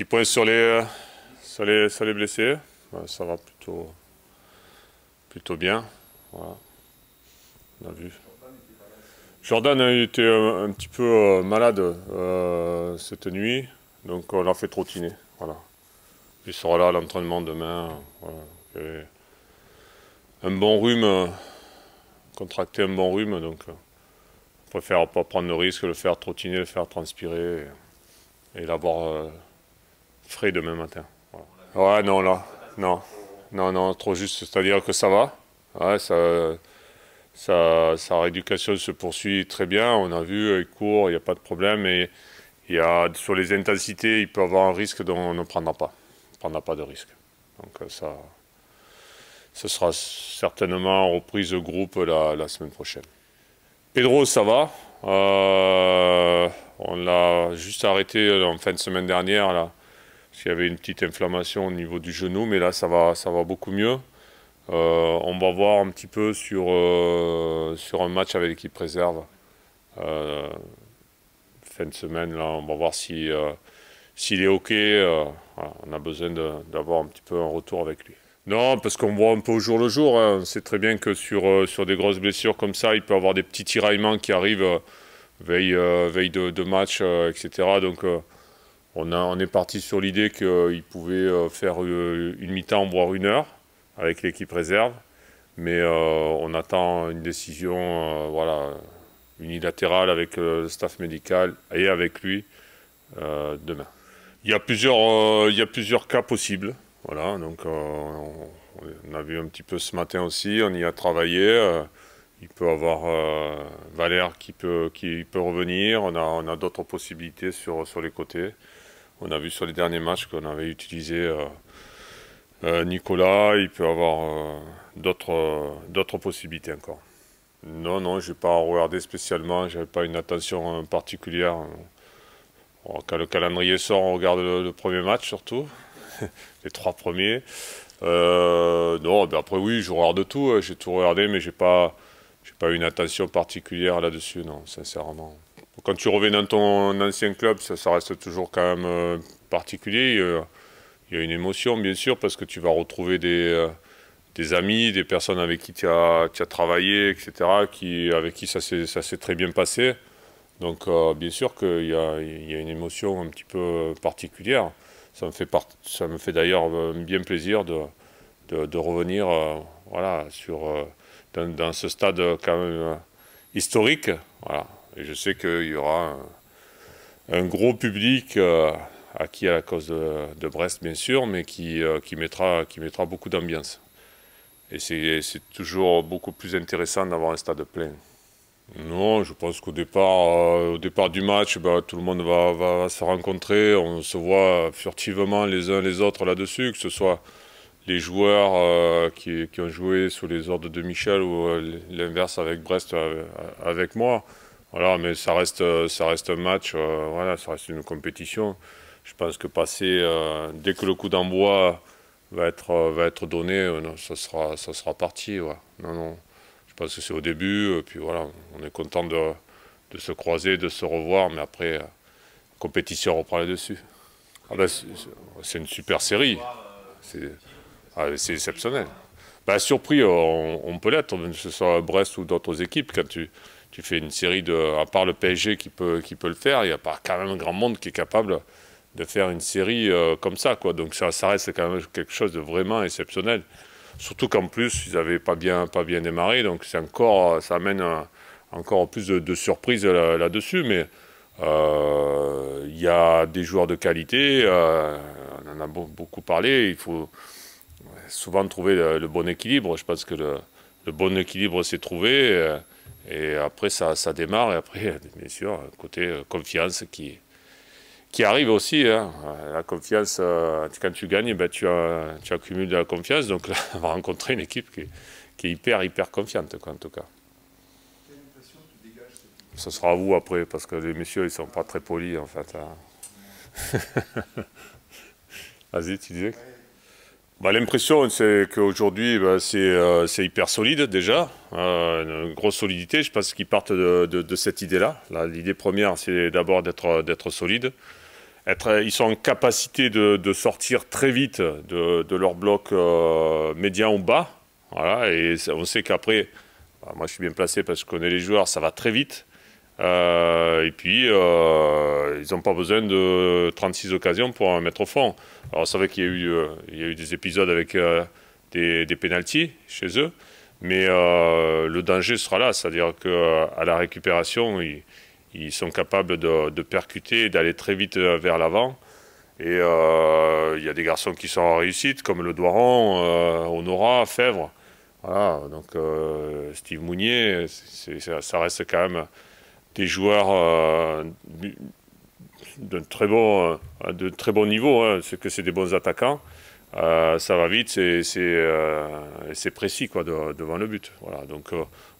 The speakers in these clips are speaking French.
Petit point sur les, euh, sur les, sur les blessés. Ça va plutôt, plutôt bien. Voilà. On vu. Jordan a été euh, un, petit peu euh, malade cette nuit, donc on l'a fait trottiner. Voilà. Il sera là à l'entraînement demain. Voilà. Un bon rhume, contracté un bon rhume, donc on préfère pas prendre le risque, le faire trottiner, le faire transpirer et, l'avoir frais demain matin. Ouais, non, là, non, non, non, trop juste. C'est-à-dire que ça va. Ouais, ça, sa, rééducation se poursuit très bien. On a vu, il court, il n'y a pas de problème. Et il y a, sur les intensités, il peut avoir un risque dont on ne prendra pas. On ne prendra pas de risque. Donc euh, ça, ce sera certainement reprise de groupe la, semaine prochaine. Pedro, ça va. Euh, on l'a juste arrêté euh, en fin de semaine dernière. Là. Il y avait une petite inflammation au niveau du genou, mais là ça va, ça va beaucoup mieux. Euh, on va voir un petit peu sur, euh, sur un match avec l'équipe réserve. Euh, fin de semaine, là, on va voir si, s'il est OK. on a besoin d'avoir un petit peu un retour avec lui. Non, parce qu'on voit un peu au jour le jour. Hein. On sait très bien que sur, sur des grosses blessures comme ça, il peut y avoir des petits tiraillements qui arrivent veille, veille de, de match, etc. Donc. On, est parti sur l'idée qu'il pouvait euh, faire euh, une mi-temps, voire une heure, avec l'équipe réserve. Mais euh, on attend une décision unilatérale avec le staff médical et avec lui demain. Il y, a plusieurs, cas possibles. donc on, a vu un petit peu ce matin aussi, on y a travaillé. il peut avoir Valère qui peut, revenir, on a, d'autres possibilités sur les côtés. On a vu sur les derniers matchs qu'on avait utilisé euh, euh, Nicolas, il peut avoir euh, d'autres possibilités encore. Non, non, je n'ai pas regardé spécialement, je n'avais pas une attention particulière. Oh, quand le calendrier sort, on regarde le, premier match surtout, les trois premiers. non, ben après oui, je regarde tout, j'ai tout regardé, mais je n'ai pas, eu une attention particulière là-dessus, non, sincèrement. Quand tu reviens dans ton ancien club, ça, reste toujours quand même euh, particulier. Il y a une émotion, bien sûr, parce que tu vas retrouver des, euh, amis, des personnes avec qui tu as, travaillé, etc., avec qui ça s'est très bien passé. Donc, euh, bien sûr qu'il y, y, a une émotion un petit peu particulière. Ça me fait, d'ailleurs bien plaisir de, revenir voilà, sur, dans, ce stade quand même historique. Et je sais qu'il y aura un, gros public euh, acquis à la cause de, Brest, bien sûr, mais qui, euh, qui, mettra, beaucoup d'ambiance. Et c'est toujours beaucoup plus intéressant d'avoir un stade plein. Non, je pense qu'au départ, euh, au départ du match, bah, tout le monde va, se rencontrer. On se voit furtivement les uns les autres là-dessus, que ce soit les joueurs qui, ont joué sous les ordres de Michel ou l'inverse avec Brest avec moi. Voilà, mais ça reste, euh, ça reste un match, euh, voilà, ça reste une compétition. Je pense que passer, euh, dès que le coup d'envoi va être, va être donné, ça, sera, ça sera parti. Non, non. Je pense que c'est au début, puis voilà, on est content de, se croiser, de se revoir, mais après, la compétition reprend là-dessus. Ah ben, c'est une super série. C'est ah, exceptionnel. Bah, surpris, on, peut l'être, que ce soit Brest ou d'autres équipes, quand tu tu fais une série de. À part le PSG qui peut, qui peut le faire, il n'y a pas quand même grand monde qui est capable de faire une série euh, comme ça. Quoi. Donc ça, reste quand même quelque chose de vraiment exceptionnel. Surtout qu'en plus, ils n'avaient pas bien, pas bien démarré. Donc encore, ça amène encore plus de, surprises là-dessus. mais euh, il y a des joueurs de qualité. Euh, on en a beaucoup parlé. Il faut souvent trouver le, bon équilibre. Je pense que le, le bon équilibre s'est trouvé. Et après, ça, ça démarre. Et après, bien sûr, côté euh, confiance qui, qui arrive aussi. Hein. La confiance, euh, quand tu gagnes, ben, tu, euh, tu, accumules de la confiance. Donc là, on va rencontrer une équipe qui, qui est hyper, hyper confiante, en tout cas. Quelle impression tu dégages Ce sera à vous après, parce que les messieurs, ils ne sont pas très polis, en fait. Hein. Vas-y, tu disais bah, l'impression, c'est qu'aujourd'hui, bah, euh, c'est hyper solide déjà, euh, une grosse solidité. Je pense qu'ils partent de, cette idée-là. L'idée première, c'est d'abord d'être solide. ils sont en capacité de, sortir très vite de, leur bloc euh, médian ou bas. et on sait qu'après, bah, moi je suis bien placé parce que je connais les joueurs, ça va très vite. Euh, et puis, euh, ils n'ont pas besoin de 36 occasions pour mettre au fond. Alors, c'est vrai qu'il y, a eu euh, des épisodes avec des, pénalties chez eux, mais le danger sera là, c'est-à-dire qu'à la récupération, ils, sont capables de, percuter, d'aller très vite vers l'avant. Et il y a des garçons qui sont en réussite, comme le Doiron, Honora, Fèvre. Voilà, donc Steve Mounier, ça reste quand même des joueurs euh, d'un très, bon, euh, de très bon niveau, hein. c'est que c'est des bons attaquants. Euh, ça va vite, c'est précis quoi, devant le but. Voilà. Donc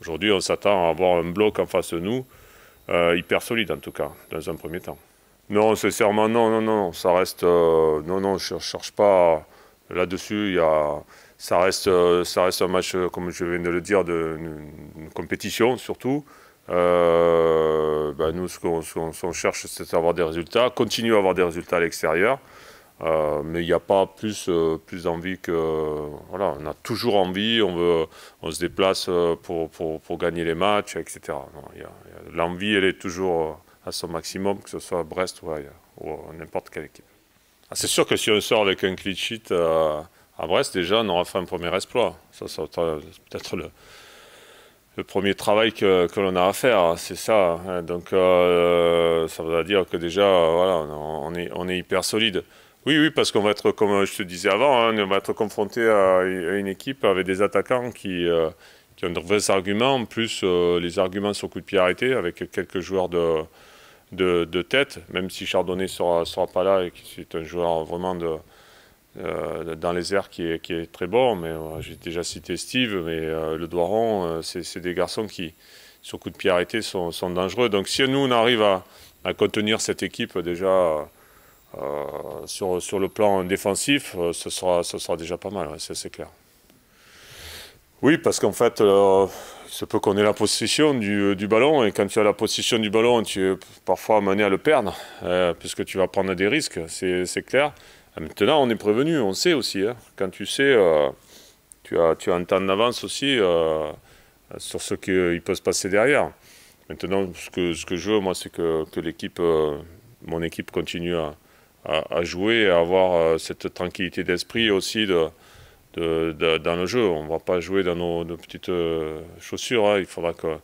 aujourd'hui, on s'attend à avoir un bloc en face de nous, hyper solide en tout cas, dans un premier temps. Non, sincèrement, non, non, non, ça reste. non, non, je ne cherche pas là-dessus. Ça reste, ça reste un match, comme je viens de le dire, de, compétition surtout. Euh, bah, nous, ce qu'on cherche, c'est d'avoir des résultats, continuer à avoir des résultats à l'extérieur. Euh, mais il n'y a pas plus, euh, plus d'envie que. voilà, on a toujours envie, on, veut, on se déplace pour, pour, pour gagner les matchs, etc. L'envie, elle est toujours à son maximum, que ce soit à Brest ou, n'importe quelle équipe. Ah, c'est sûr que si on sort avec un clean sheet à Brest, déjà, on aura fait un premier exploit. Ça, ça peut-être le le premier travail que, l'on a à faire, c'est ça. Hein. Donc euh, ça veut dire que déjà, voilà, on est, on est hyper solide. Oui, oui, parce qu'on va être, comme je te disais avant, hein, on va être confronté à, une équipe avec des attaquants qui, euh, ont de vrais arguments, En plus euh, les arguments sont coup de pied arrêté avec quelques joueurs de, de, tête, même si Chardonnay ne sera, sera, pas là et qui est un joueur vraiment de, euh, dans les airs qui est, très bon. Mais euh, j'ai déjà cité Steve, mais euh, le Doiron, c'est des garçons qui, sur coup de pied arrêté, sont, dangereux. Donc si nous, on arrive à, contenir cette équipe déjà sur, le plan défensif, ce, sera, déjà pas mal, c'est clair. Oui, parce qu'en fait, il se peu qu'on ait la possession du, ballon, et quand tu as la possession du ballon, tu es parfois amené à le perdre, puisque tu vas prendre des risques, c'est clair. Ah, maintenant, on est prévenu, on sait aussi. Hein. Quand tu sais, euh, tu, as, un temps d'avance aussi euh, sur ce qu'il euh, peut se passer derrière. Maintenant, ce que, je veux, moi, c'est que, l'équipe, mon équipe continue à, jouer et à avoir cette tranquillité d'esprit aussi dans le jeu. On ne va pas jouer dans nos, petites chaussures. Hein. Il faudra que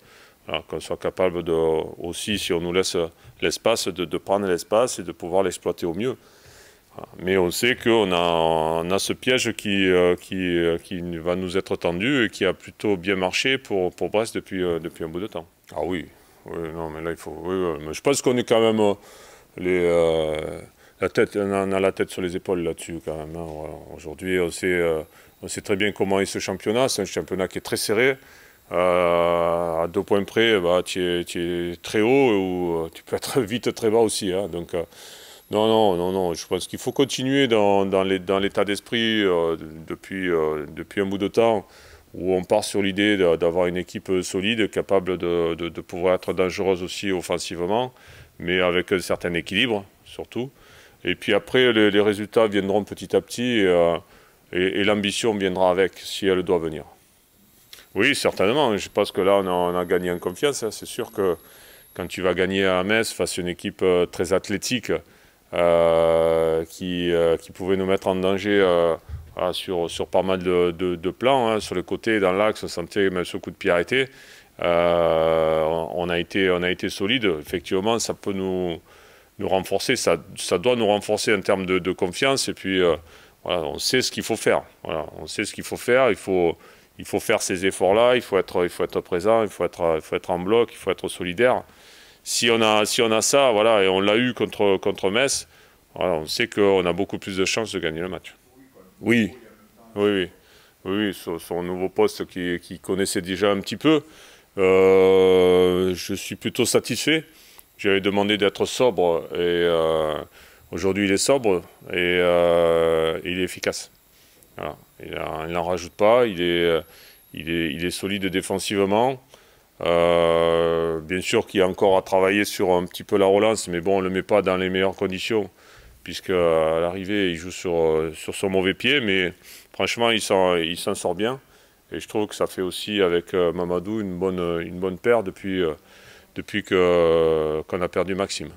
qu'on soit capable aussi, si on nous laisse l'espace, de prendre l'espace et de pouvoir l'exploiter au mieux. Mais on sait qu'on a, on a ce piège qui, euh, qui, euh, qui, va nous être tendu et qui a plutôt bien marché pour, Brest depuis, euh, depuis un bout de temps. Ah oui, non, mais là, il faut. je pense qu'on est quand même. Les, la tête, a la tête sur les épaules là-dessus, quand même. Hein. Aujourd'hui, on, sait très bien comment est ce championnat. C'est un championnat qui est très serré. à deux points près, bah, tu es, très haut ou tu peux être vite très bas aussi. Hein. Donc. Non, non, non, non. Je pense qu'il faut continuer dans, l'état d'esprit euh, euh, depuis, un bout de temps où on part sur l'idée d'avoir une équipe solide, capable de, pouvoir être dangereuse aussi offensivement, mais avec un certain équilibre surtout. Et puis après, les, résultats viendront petit à petit euh, et, l'ambition viendra avec, si elle doit venir. Oui, certainement. Je pense que là, on a, on a gagné en confiance. Hein. C'est sûr que quand tu vas gagner à Metz face à une équipe très athlétique, euh, euh, qui, pouvait nous mettre en danger euh, sur, sur pas mal de, plans, hein, sur le côté, dans l'axe, on sentait même ce coup de pied arrêté. on, a été, on a été solide. Effectivement, ça peut nous, nous renforcer, ça, ça doit nous renforcer en termes de, confiance. Et puis, on sait ce qu'il faut faire. on sait ce qu'il faut faire. Il faut, il faut faire ces efforts-là. Il faut être, il faut être présent. Il faut être, il faut être en bloc. Il faut être solidaire si on a, si on a ça, voilà, et on l'a eu contre, contre Metz, on sait qu'on a beaucoup plus de chances de gagner le match. Oui, oui, oui. son, nouveau poste qui, qui, connaissait déjà un petit peu. Euh, je suis plutôt satisfait. J'avais demandé d'être sobre et euh, aujourd'hui il est sobre et euh, il est efficace. Il n'en rajoute pas, il est, il, est, il est solide défensivement. Euh, bien sûr qu'il y a encore à travailler sur un petit peu la relance, mais bon, on ne le met pas dans les meilleures conditions, puisque euh, à l'arrivée, il joue sur, euh, sur son mauvais pied, mais franchement, il s'en sort bien. Et je trouve que ça fait aussi avec Mamadou une bonne, une bonne paire depuis, depuis qu'on a perdu Maxime.